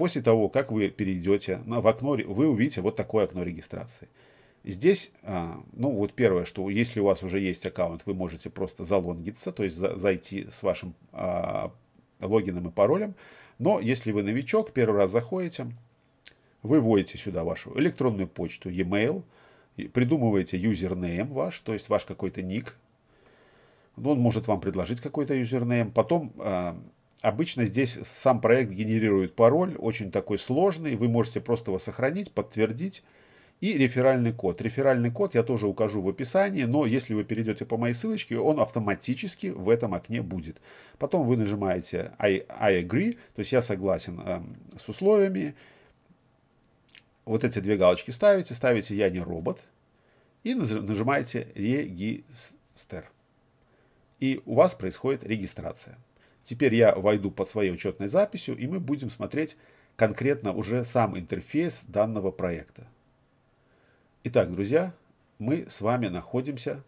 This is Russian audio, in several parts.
После того, как вы перейдете на, в окно, вы увидите вот такое окно регистрации. Здесь, а, ну вот первое, что если у вас уже есть аккаунт, вы можете просто залонгиться, то есть зайти с вашим а, логином и паролем. Но если вы новичок, первый раз заходите, вы вводите сюда вашу электронную почту, e-mail, придумываете юзернейм ваш, то есть ваш какой-то ник. Ну, он может вам предложить какой-то юзернейм. Потом а, Обычно здесь сам проект генерирует пароль, очень такой сложный. Вы можете просто его сохранить, подтвердить. И реферальный код. Реферальный код я тоже укажу в описании, но если вы перейдете по моей ссылочке, он автоматически в этом окне будет. Потом вы нажимаете I, I agree, то есть я согласен э, с условиями. Вот эти две галочки ставите, ставите я не робот и нажимаете регистр. И у вас происходит регистрация. Теперь я войду под своей учетной записью, и мы будем смотреть конкретно уже сам интерфейс данного проекта. Итак, друзья, мы с вами находимся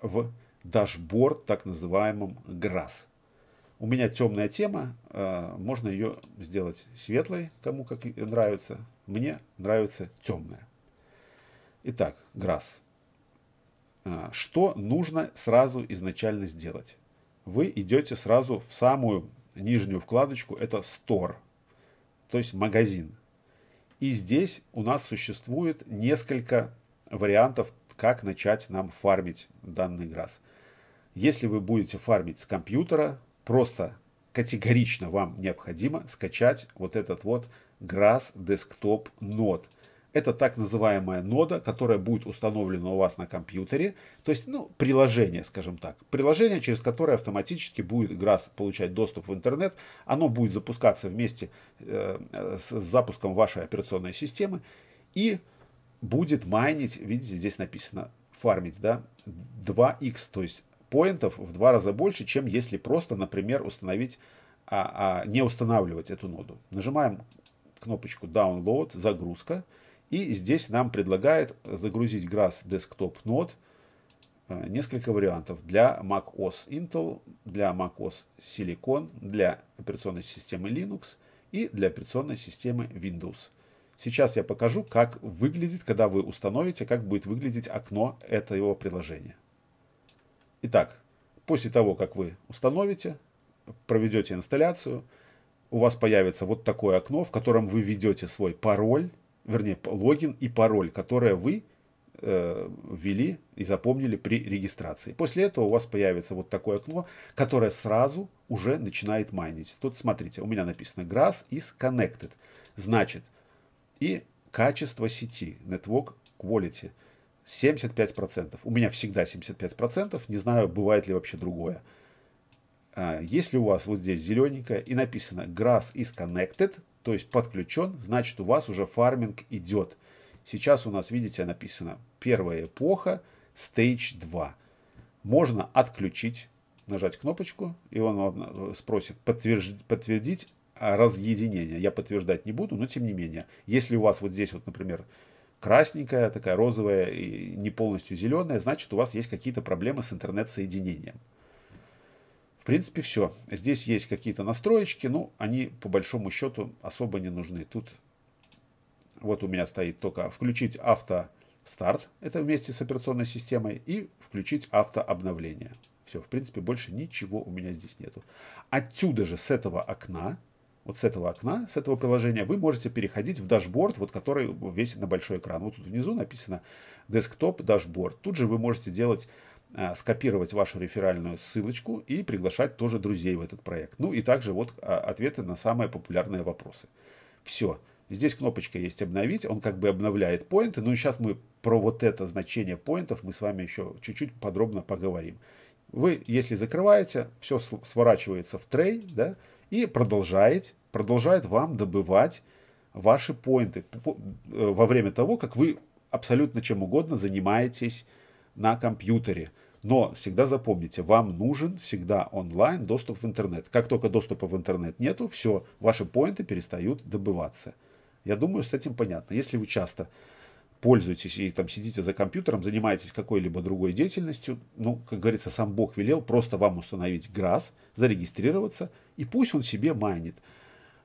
в дашборд, так называемом GRASS. У меня темная тема, э, можно ее сделать светлой, кому как нравится. Мне нравится темная. Итак, GRASS. Э, что нужно сразу изначально сделать? вы идете сразу в самую нижнюю вкладочку, это Store, то есть магазин. И здесь у нас существует несколько вариантов, как начать нам фармить данный газ. Если вы будете фармить с компьютера, просто категорично вам необходимо скачать вот этот вот GRASS Desktop Node – это так называемая нода, которая будет установлена у вас на компьютере. То есть, ну, приложение, скажем так. Приложение, через которое автоматически будет ГРАС получать доступ в интернет. Оно будет запускаться вместе э, с запуском вашей операционной системы. И будет майнить, видите, здесь написано фармить, да, 2x, то есть поинтов в два раза больше, чем если просто, например, установить, а, а не устанавливать эту ноду. Нажимаем кнопочку Download, загрузка. И здесь нам предлагает загрузить GRAS Desktop Node э, несколько вариантов для macOS Intel, для macOS Silicon, для операционной системы Linux и для операционной системы Windows. Сейчас я покажу, как выглядит, когда вы установите, как будет выглядеть окно этого приложения. Итак, после того, как вы установите, проведете инсталляцию, у вас появится вот такое окно, в котором вы ведете свой пароль, вернее, логин и пароль, которые вы э, ввели и запомнили при регистрации. После этого у вас появится вот такое окно, которое сразу уже начинает майнить. Тут смотрите, у меня написано GRASS is connected. Значит, и качество сети, network quality, 75%. У меня всегда 75%, не знаю, бывает ли вообще другое. А, если у вас вот здесь зелененькое и написано GRASS is connected, то есть подключен, значит у вас уже фарминг идет. Сейчас у нас, видите, написано первая эпоха, Stage 2. Можно отключить, нажать кнопочку, и он э, спросит подтвердить, подтвердить разъединение. Я подтверждать не буду, но тем не менее. Если у вас вот здесь вот, например, красненькая, такая розовая и не полностью зеленая, значит у вас есть какие-то проблемы с интернет-соединением. В принципе, все. Здесь есть какие-то настроечки, но они по большому счету особо не нужны. Тут вот у меня стоит только включить автостарт, это вместе с операционной системой, и включить автообновление. Все, в принципе, больше ничего у меня здесь нету. Отсюда же, с этого окна, вот с этого окна, с этого приложения, вы можете переходить в дашборд, вот который весь на большой экран. Вот тут внизу написано «Десктоп дашборд». Тут же вы можете делать Э, скопировать вашу реферальную ссылочку и приглашать тоже друзей в этот проект. Ну и также вот а, ответы на самые популярные вопросы. Все. Здесь кнопочка есть «Обновить», он как бы обновляет поинты, но ну, сейчас мы про вот это значение поинтов мы с вами еще чуть-чуть подробно поговорим. Вы, если закрываете, все сворачивается в трей, да, и продолжает, продолжает вам добывать ваши поинты э, во время того, как вы абсолютно чем угодно занимаетесь на компьютере – но всегда запомните, вам нужен всегда онлайн доступ в интернет. Как только доступа в интернет нету, все, ваши поинты перестают добываться. Я думаю, с этим понятно. Если вы часто пользуетесь и там сидите за компьютером, занимаетесь какой-либо другой деятельностью, ну, как говорится, сам Бог велел просто вам установить ГРАС, зарегистрироваться, и пусть он себе майнит.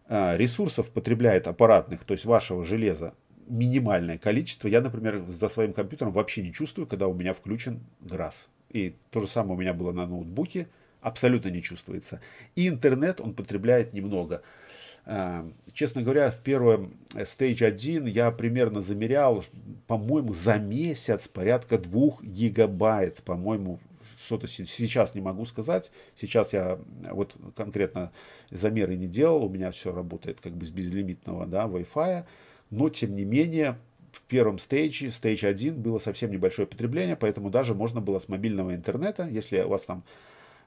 А, ресурсов потребляет аппаратных, то есть вашего железа, минимальное количество. Я, например, за своим компьютером вообще не чувствую, когда у меня включен ГРАС и то же самое у меня было на ноутбуке, абсолютно не чувствуется. И интернет он потребляет немного. Э, честно говоря, в первом э, Stage 1 я примерно замерял, по-моему, за месяц порядка 2 гигабайт, по-моему, что-то сейчас не могу сказать. Сейчас я э, вот конкретно замеры не делал, у меня все работает как бы с безлимитного да, Wi-Fi, но тем не менее в первом стейдже, стейдж 1, было совсем небольшое потребление, поэтому даже можно было с мобильного интернета, если у вас там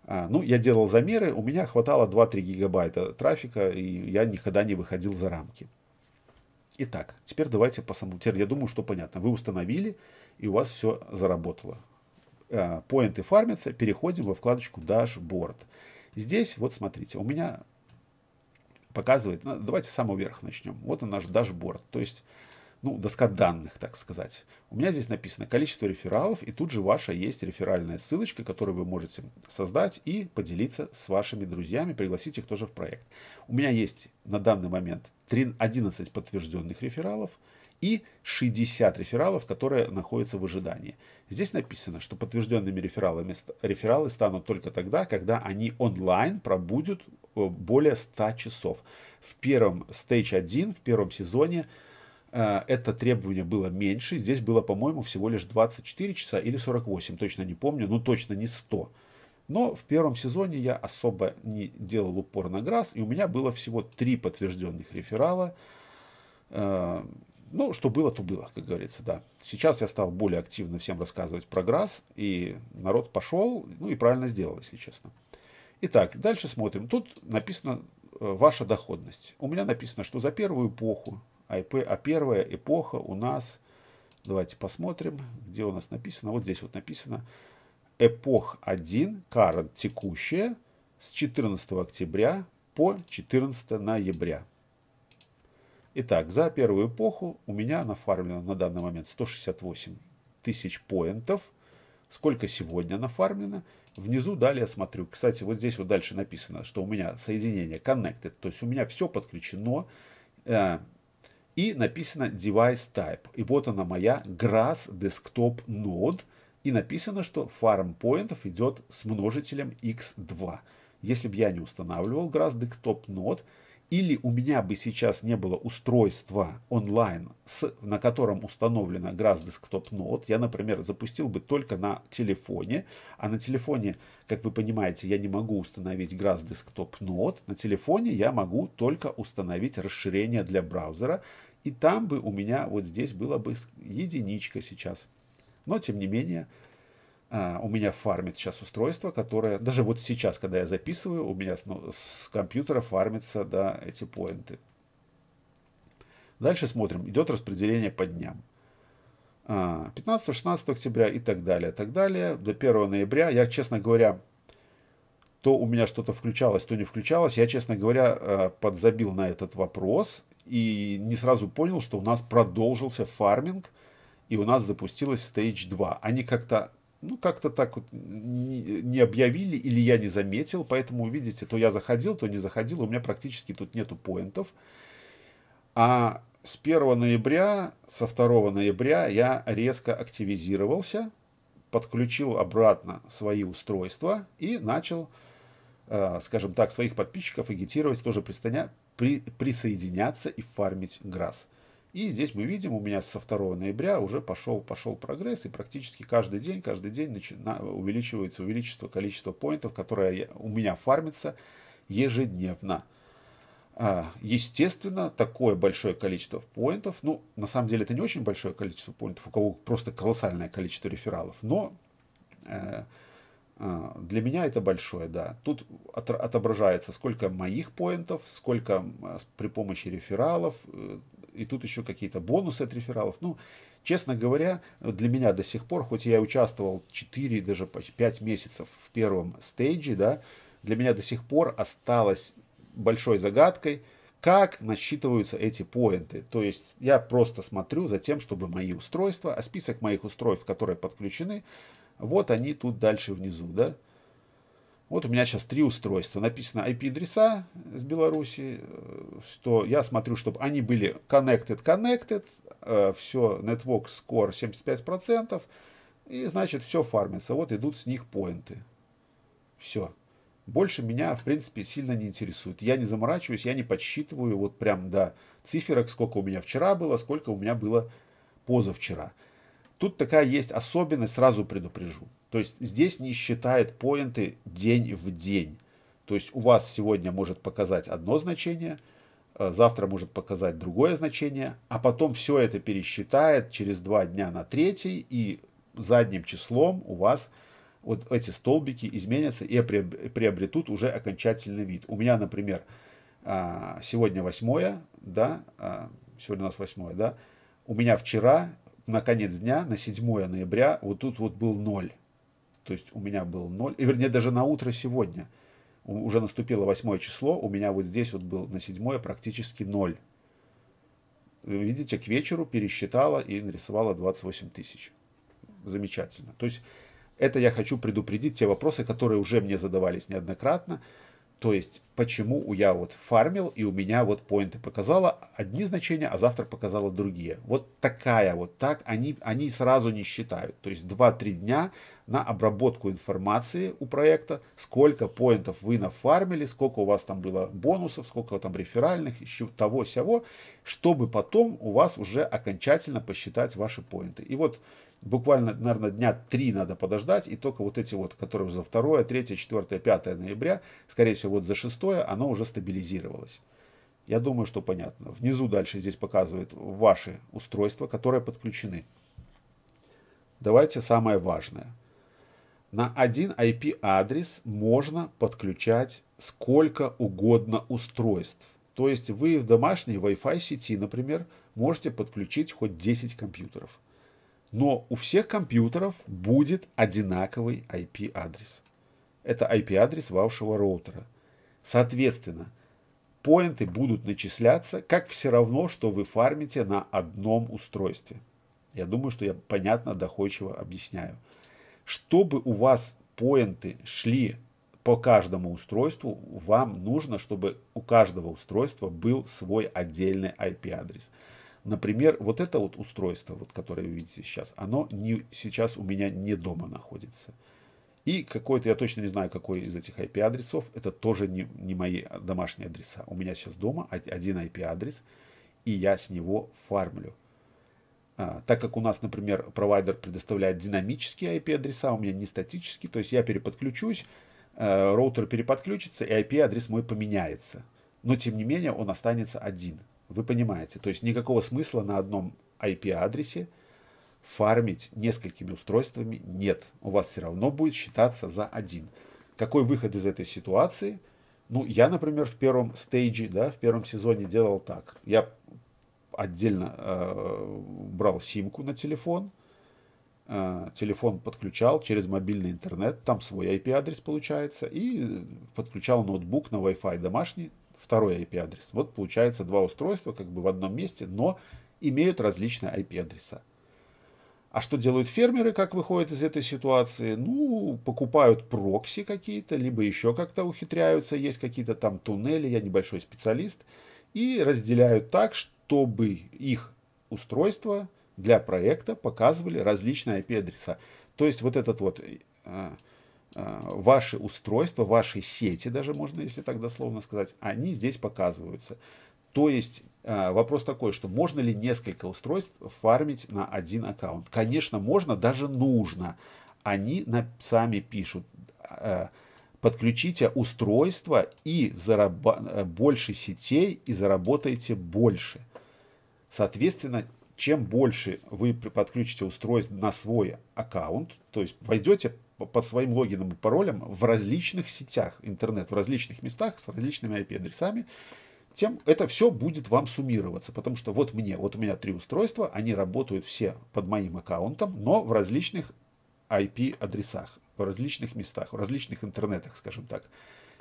а, ну, я делал замеры, у меня хватало 2-3 гигабайта трафика, и я никогда не выходил за рамки. Итак, теперь давайте по самому. Теперь я думаю, что понятно. Вы установили, и у вас все заработало. А, поинты фармятся. Переходим во вкладочку Dashboard. Здесь, вот смотрите, у меня показывает... Ну, давайте с самого верха начнем. Вот он наш дашборд. То есть ну, доска данных, так сказать. У меня здесь написано количество рефералов, и тут же ваша есть реферальная ссылочка, которую вы можете создать и поделиться с вашими друзьями, пригласить их тоже в проект. У меня есть на данный момент 11 подтвержденных рефералов и 60 рефералов, которые находятся в ожидании. Здесь написано, что подтвержденными рефералами рефералы станут только тогда, когда они онлайн пробудут э, более 100 часов. В первом стейдж 1, в первом сезоне – а, это требование было меньше. Здесь было, по-моему, всего лишь 24 часа или 48, точно не помню, но ну, точно не 100. Но в первом сезоне я особо не делал упор на ГРАС, и у меня было всего три подтвержденных реферала. А, ну, что было, то было, как говорится, да. Сейчас я стал более активно всем рассказывать про ГРАС, и народ пошел, ну и правильно сделал, если честно. Итак, дальше смотрим. Тут написано э, ваша доходность. У меня написано, что за первую эпоху а, а первая эпоха у нас, давайте посмотрим, где у нас написано, вот здесь вот написано, эпох 1, карт текущая, с 14 октября по 14 ноября. Итак, за первую эпоху у меня нафармлено на данный момент 168 тысяч поинтов. Сколько сегодня нафармлено? Внизу далее смотрю. Кстати, вот здесь вот дальше написано, что у меня соединение connected. То есть у меня все подключено. Э, и написано device type. И вот она моя grass desktop node. И написано, что farm pointer идет с множителем x2. Если бы я не устанавливал grass desktop node, или у меня бы сейчас не было устройства онлайн, с, на котором установлена Grass Desktop Note, я, например, запустил бы только на телефоне, а на телефоне, как вы понимаете, я не могу установить Grass Desktop Note, на телефоне я могу только установить расширение для браузера, и там бы у меня вот здесь было бы единичка сейчас. Но, тем не менее, а, у меня фармит сейчас устройство, которое даже вот сейчас, когда я записываю, у меня с, ну, с компьютера фармится да, эти поинты. Дальше смотрим, идет распределение по дням. Uh, а, 15-16 октября и так далее, так далее. До 1 ноября я, честно говоря, то у меня что-то включалось, то не включалось. Я, честно говоря, э, подзабил на этот вопрос и не сразу понял, что у нас продолжился фарминг, и у нас запустилась Stage 2. Они как-то ну, как-то так вот не объявили или я не заметил, поэтому, видите, то я заходил, то не заходил, у меня практически тут нету поинтов. А с 1 ноября, со 2 ноября я резко активизировался, подключил обратно свои устройства и начал, э, скажем так, своих подписчиков агитировать тоже присоединяться и фармить грас. И здесь мы видим, у меня со 2 ноября уже пошел, пошел прогресс, и практически каждый день, каждый день начина, увеличивается увеличество количества поинтов, которое у меня фармится ежедневно. А, естественно, такое большое количество поинтов, ну, на самом деле это не очень большое количество поинтов, у кого просто колоссальное количество рефералов, но э, а, для меня это большое, да. Тут от, отображается, сколько моих поинтов, сколько а, при помощи рефералов, э, и тут еще какие-то бонусы от рефералов. Ну, честно говоря, для меня до сих пор, хоть я участвовал 4, даже 5 месяцев в первом стейджи, да, для меня до сих пор осталось большой загадкой, как насчитываются эти поинты. То есть я просто смотрю за тем, чтобы мои устройства, а список моих устройств, которые подключены, вот они тут дальше внизу, да. Вот у меня сейчас три устройства. Написано IP-адреса с Беларуси, э, что я смотрю, чтобы они были connected, connected, э, все, network score 75%, и, значит, все фармится. Вот идут с них поинты. Все. Больше меня, в принципе, сильно не интересует. Я не заморачиваюсь, я не подсчитываю вот прям до циферок, сколько у меня вчера было, сколько у меня было позавчера. Тут такая есть особенность, сразу предупрежу. То есть здесь не считает поинты день в день. То есть у вас сегодня может показать одно значение, э, завтра может показать другое значение, а потом все это пересчитает через два дня на третий, и задним числом у вас вот эти столбики изменятся и приобретут уже окончательный вид. У меня, например, а, сегодня восьмое, да, а, сегодня у нас восьмое, да, у меня вчера на конец дня, на 7 ноября, вот тут вот был ноль. То есть у меня был ноль, и вернее даже на утро сегодня, уже наступило 8 число, у меня вот здесь вот был на 7 практически ноль. Видите, к вечеру пересчитала и нарисовала 28 тысяч. Замечательно. То есть это я хочу предупредить те вопросы, которые уже мне задавались неоднократно. То есть, почему я вот фармил, и у меня вот поинты показала одни значения, а завтра показала другие. Вот такая вот так, они, они сразу не считают. То есть, 2-3 дня на обработку информации у проекта, сколько поинтов вы нафармили, сколько у вас там было бонусов, сколько там реферальных, еще того-сяво, чтобы потом у вас уже окончательно посчитать ваши поинты. И вот буквально, наверное, дня три надо подождать, и только вот эти вот, которые за 2, 3, 4, 5 ноября, скорее всего, вот за 6, оно уже стабилизировалось. Я думаю, что понятно. Внизу дальше здесь показывают ваши устройства, которые подключены. Давайте самое важное. На один IP-адрес можно подключать сколько угодно устройств. То есть вы в домашней Wi-Fi сети, например, можете подключить хоть 10 компьютеров но у всех компьютеров будет одинаковый IP-адрес. Это IP-адрес вашего роутера. Соответственно, поинты будут начисляться, как все равно, что вы фармите на одном устройстве. Я думаю, что я понятно, доходчиво объясняю. Чтобы у вас поинты шли по каждому устройству, вам нужно, чтобы у каждого устройства был свой отдельный IP-адрес. Например, вот это вот устройство, вот, которое вы видите сейчас, оно не, сейчас у меня не дома находится. И какой-то, я точно не знаю, какой из этих IP-адресов, это тоже не, не мои домашние адреса. У меня сейчас дома один IP-адрес, и я с него фармлю. А, так как у нас, например, провайдер предоставляет динамические IP-адреса, а у меня не статические, то есть я переподключусь, э, роутер переподключится, и IP-адрес мой поменяется. Но, тем не менее, он останется один. Вы понимаете, то есть никакого смысла на одном IP-адресе фармить несколькими устройствами нет. У вас все равно будет считаться за один. Какой выход из этой ситуации? Ну, я, например, в первом стейже, да, в первом сезоне делал так. Я отдельно э, брал симку на телефон, э, телефон подключал через мобильный интернет, там свой IP-адрес получается, и подключал ноутбук на Wi-Fi домашний, второй IP-адрес. Вот получается два устройства как бы в одном месте, но имеют различные IP-адреса. А что делают фермеры, как выходят из этой ситуации? Ну, покупают прокси какие-то, либо еще как-то ухитряются, есть какие-то там туннели, я небольшой специалист, и разделяют так, чтобы их устройства для проекта показывали различные IP-адреса. То есть вот этот вот э, а, ваши устройства, ваши сети, даже можно, если так дословно сказать, они здесь показываются. То есть а, вопрос такой, что можно ли несколько устройств фармить на один аккаунт? Конечно, можно, даже нужно. Они на, сами пишут, а, подключите устройство и зараб- больше сетей и заработаете больше. Соответственно, чем больше вы подключите устройство на свой аккаунт, то есть войдете под своим логином и паролем в различных сетях интернет, в различных местах с различными IP-адресами, тем это все будет вам суммироваться. Потому что вот мне, вот у меня три устройства, они работают все под моим аккаунтом, но в различных IP-адресах, в различных местах, в различных интернетах, скажем так,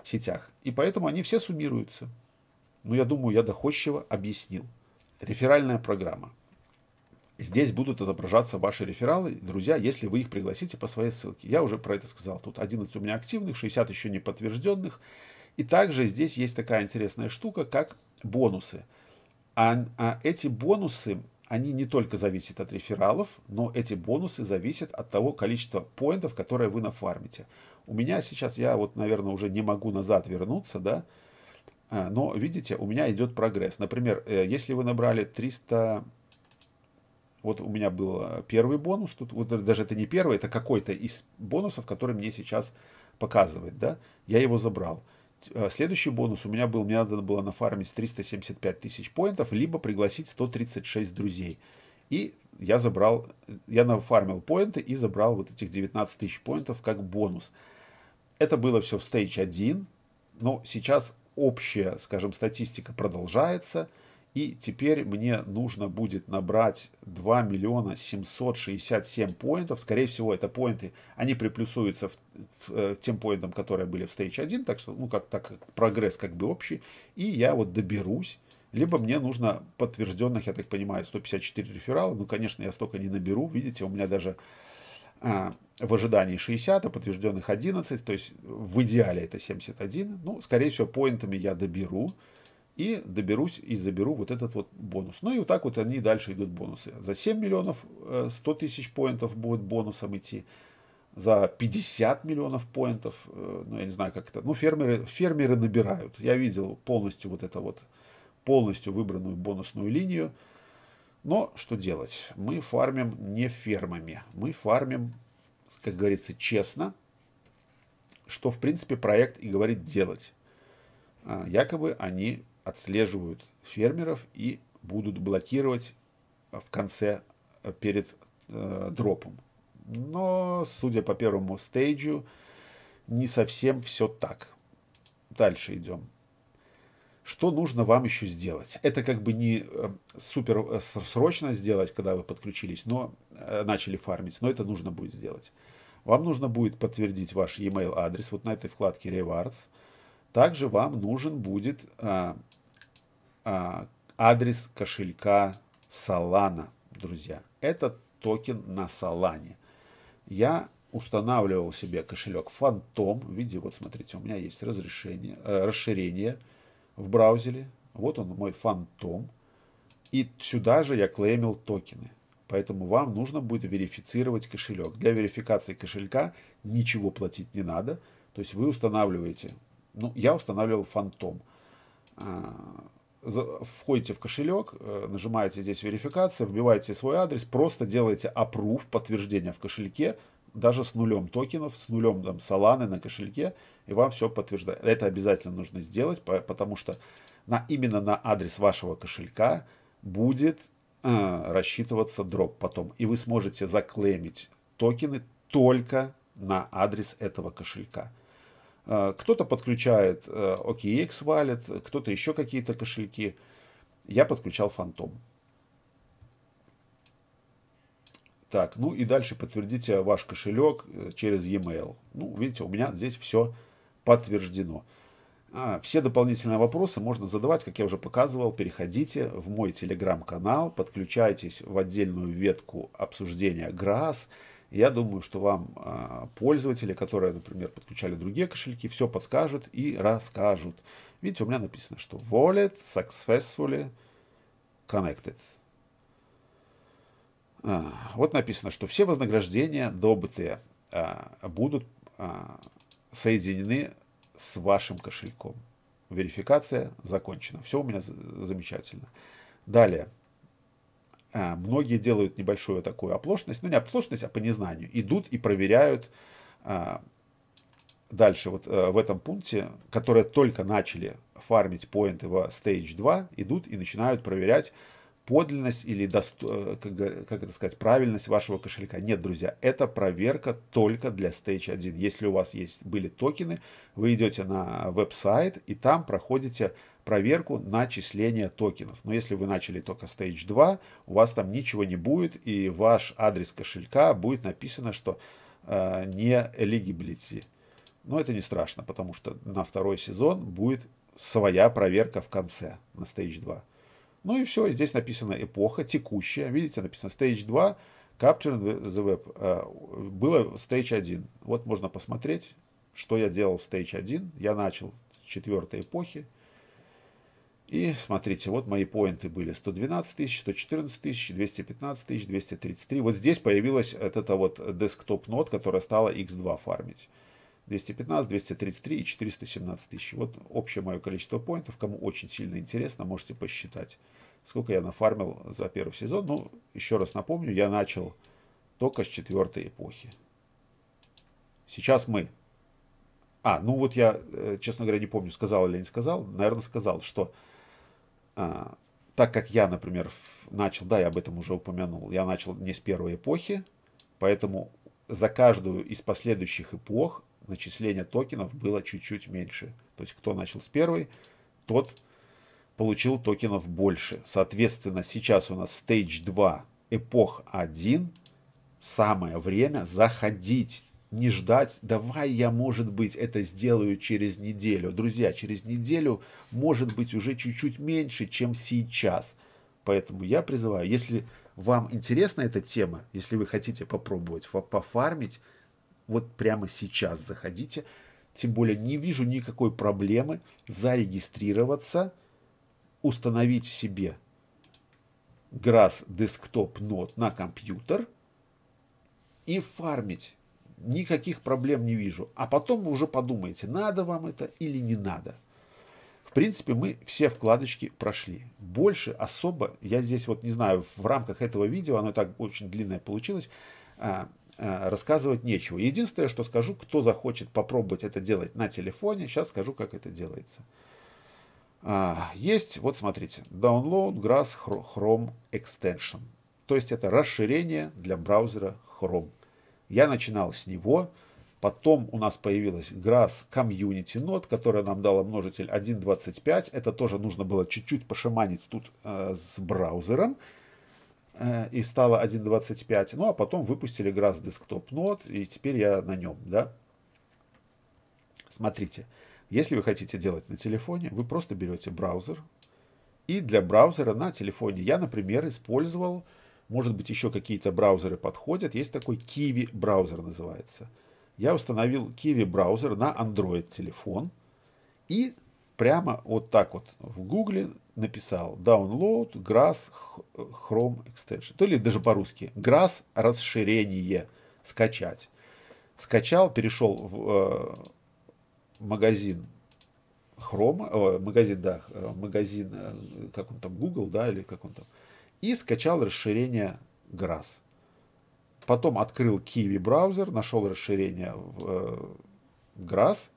сетях. И поэтому они все суммируются. Ну, я думаю, я доходчиво объяснил. Реферальная программа. Здесь будут отображаться ваши рефералы, друзья, если вы их пригласите по своей ссылке. Я уже про это сказал. Тут 11 у меня активных, 60 еще не подтвержденных. И также здесь есть такая интересная штука, как бонусы. А, а эти бонусы, они не только зависят от рефералов, но эти бонусы зависят от того количества поинтов, которые вы нафармите. У меня сейчас, я вот, наверное, уже не могу назад вернуться, да, а, но, видите, у меня идет прогресс. Например, э, если вы набрали 300 вот у меня был э, первый бонус, тут вот даже это не первый, это какой-то из бонусов, который мне сейчас показывает, да, я его забрал. Э, следующий бонус у меня был, мне надо было нафармить 375 тысяч поинтов, либо пригласить 136 друзей. И я забрал, э, я нафармил поинты и забрал вот этих 19 тысяч поинтов как бонус. Это было все в стейдж 1, но сейчас общая, скажем, статистика продолжается – и теперь мне нужно будет набрать 2 миллиона 767 поинтов. Скорее всего, это поинты, они приплюсуются в, в, э, тем поинтам, которые были в стейдж 1. Так что, ну, как так, прогресс как бы общий. И я вот доберусь. Либо мне нужно подтвержденных, я так понимаю, 154 реферала. Ну, конечно, я столько не наберу. Видите, у меня даже а, в ожидании 60, а подтвержденных 11. То есть в идеале это 71. Ну, скорее всего, поинтами я доберу и доберусь и заберу вот этот вот бонус. Ну и вот так вот они дальше идут бонусы. За 7 миллионов 100 э, тысяч поинтов будет бонусом идти. За 50 миллионов поинтов, э, ну я не знаю как это, ну фермеры, фермеры набирают. Я видел полностью вот это вот, полностью выбранную бонусную линию. Но что делать? Мы фармим не фермами, мы фармим, как говорится, честно, что в принципе проект и говорит делать. А, якобы они отслеживают фермеров и будут блокировать э, в конце э, перед э, дропом. Но, судя по первому стейджу, не совсем все так. Дальше идем. Что нужно вам еще сделать? Это как бы не э, супер срочно сделать, когда вы подключились, но начали фармить, но это нужно будет сделать. Вам нужно будет подтвердить ваш e-mail адрес вот на этой вкладке Rewards. Также вам нужен будет а, адрес кошелька Solana, друзья. этот токен на Solana. Я устанавливал себе кошелек Фантом в виде, вот смотрите, у меня есть разрешение, э, расширение в браузере. Вот он мой Фантом. И сюда же я клеймил токены. Поэтому вам нужно будет верифицировать кошелек. Для верификации кошелька ничего платить не надо. То есть вы устанавливаете, ну, я устанавливал Фантом входите в кошелек, э, нажимаете здесь верификация, вбиваете свой адрес, просто делаете approve, подтверждение в кошельке, даже с нулем токенов, с нулем там, саланы на кошельке, и вам все подтверждает. Это обязательно нужно сделать, потому что на, именно на адрес вашего кошелька будет э, рассчитываться дроп потом. И вы сможете заклеймить токены только на адрес этого кошелька. А, кто-то подключает э, OKX Wallet, кто-то еще какие-то кошельки. Я подключал Фантом. Так, ну и дальше подтвердите ваш кошелек э, через e-mail. Ну, видите, у меня здесь все подтверждено. А, все дополнительные вопросы можно задавать, как я уже показывал. Переходите в мой телеграм-канал, подключайтесь в отдельную ветку обсуждения ГРАС я думаю, что вам а, пользователи, которые, например, подключали другие кошельки, все подскажут и расскажут. Видите, у меня написано, что wallet successfully connected. А, вот написано, что все вознаграждения, добытые, а, будут соединены с вашим кошельком. Верификация закончена. Все у меня замечательно. Далее. Э, многие делают небольшую такую оплошность, ну не оплошность, а по незнанию. Идут и проверяют э, дальше вот э, в этом пункте, которые только начали фармить поинты в Stage 2, идут и начинают проверять подлинность или, досто... как это сказать, правильность вашего кошелька. Нет, друзья, это проверка только для Stage 1. Если у вас есть, были токены, вы идете на веб-сайт и там проходите проверку на числение токенов. Но если вы начали только Stage 2, у вас там ничего не будет, и ваш адрес кошелька будет написано, что э, не eligibility. Но это не страшно, потому что на второй сезон будет своя проверка в конце на Stage 2. Ну и все, здесь написано эпоха, текущая. Видите, написано Stage 2, Capture the Web. Э, было Stage 1. Вот можно посмотреть, что я делал в Stage 1. Я начал четвертой эпохи. И смотрите, вот мои поинты были 112 тысяч, 114 тысяч, 215 тысяч, 233. Вот здесь появилась вот эта вот десктоп-нот, которая стала x2 фармить. 215, 233 и 417 тысяч. Вот общее мое количество поинтов. Кому очень сильно интересно, можете посчитать, сколько я нафармил за первый сезон. Ну, еще раз напомню, я начал только с четвертой эпохи. Сейчас мы... А, ну вот я, э, честно говоря, не помню, сказал или не сказал. Наверное, сказал, что а, так как я, например, начал, да, я об этом уже упомянул, я начал не с первой эпохи, поэтому за каждую из последующих эпох начисление токенов было чуть-чуть меньше. То есть кто начал с первой, тот получил токенов больше. Соответственно, сейчас у нас Stage 2, эпох 1. Самое время заходить не ждать, давай я, может быть, это сделаю через неделю. Друзья, через неделю может быть уже чуть-чуть меньше, чем сейчас. Поэтому я призываю, если вам интересна эта тема, если вы хотите попробовать пофармить, вот прямо сейчас заходите. Тем более не вижу никакой проблемы зарегистрироваться, установить себе Grass Desktop Node на компьютер и фармить никаких проблем не вижу. А потом уже подумаете, надо вам это или не надо. В принципе, мы все вкладочки прошли. Больше особо, я здесь вот не знаю, в рамках этого видео, оно так очень длинное получилось, а, а, рассказывать нечего. Единственное, что скажу, кто захочет попробовать это делать на телефоне, сейчас скажу, как это делается. А, есть, вот смотрите, Download Grass Chrome Extension. То есть это расширение для браузера Chrome. Я начинал с него. Потом у нас появилась Grass Community Note, которая нам дала множитель 1.25. Это тоже нужно было чуть-чуть пошаманить тут э, с браузером. Э, и стало 1.25. Ну, а потом выпустили Grass Desktop Note, и теперь я на нем, да. Смотрите, если вы хотите делать на телефоне, вы просто берете браузер. И для браузера на телефоне я, например, использовал может быть, еще какие-то браузеры подходят. Есть такой Kiwi браузер называется. Я установил Kiwi браузер на Android телефон и прямо вот так вот в Google написал Download Grass Chrome Extension. То ли даже по-русски. Grass расширение. Скачать. Скачал, перешел в э, магазин Chrome, э, магазин, да, э, магазин, э, как он там, Google, да, или как он там, и скачал расширение GRASS. Потом открыл Kiwi браузер, нашел расширение в э, GRASS,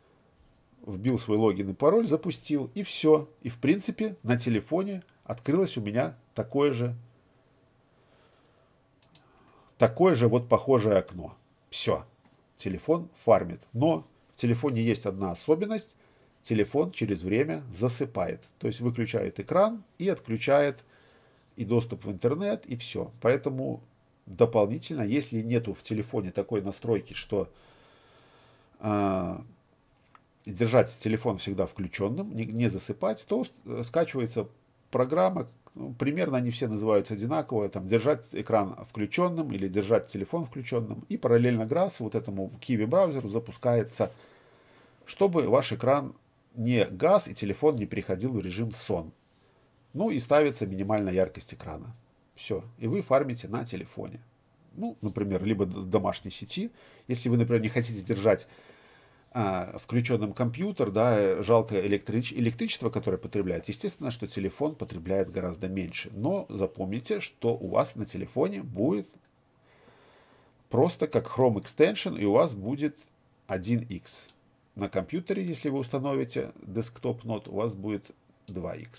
вбил свой логин и пароль, запустил, и все. И, в принципе, на телефоне открылось у меня такое же, такое же вот похожее окно. Все. Телефон фармит. Но в телефоне есть одна особенность. Телефон через время засыпает. То есть выключает экран и отключает и доступ в интернет, и все. Поэтому дополнительно, если нету в телефоне такой настройки, что э, держать телефон всегда включенным, не, не засыпать, то скачивается программа, ну, примерно они все называются одинаково, там держать экран включенным или держать телефон включенным, и параллельно GRASS вот этому Kiwi браузеру запускается, чтобы ваш экран не газ и телефон не переходил в режим сон. Ну и ставится минимальная яркость экрана. Все. И вы фармите на телефоне. Ну, например, либо в домашней сети. Если вы, например, не хотите держать а, включенным компьютер, да, э, жалко электрич... электричество, которое потребляет. Естественно, что телефон потребляет гораздо меньше. Но запомните, что у вас на телефоне будет просто как Chrome Extension, и у вас будет 1x. На компьютере, если вы установите десктоп нот, у вас будет 2x.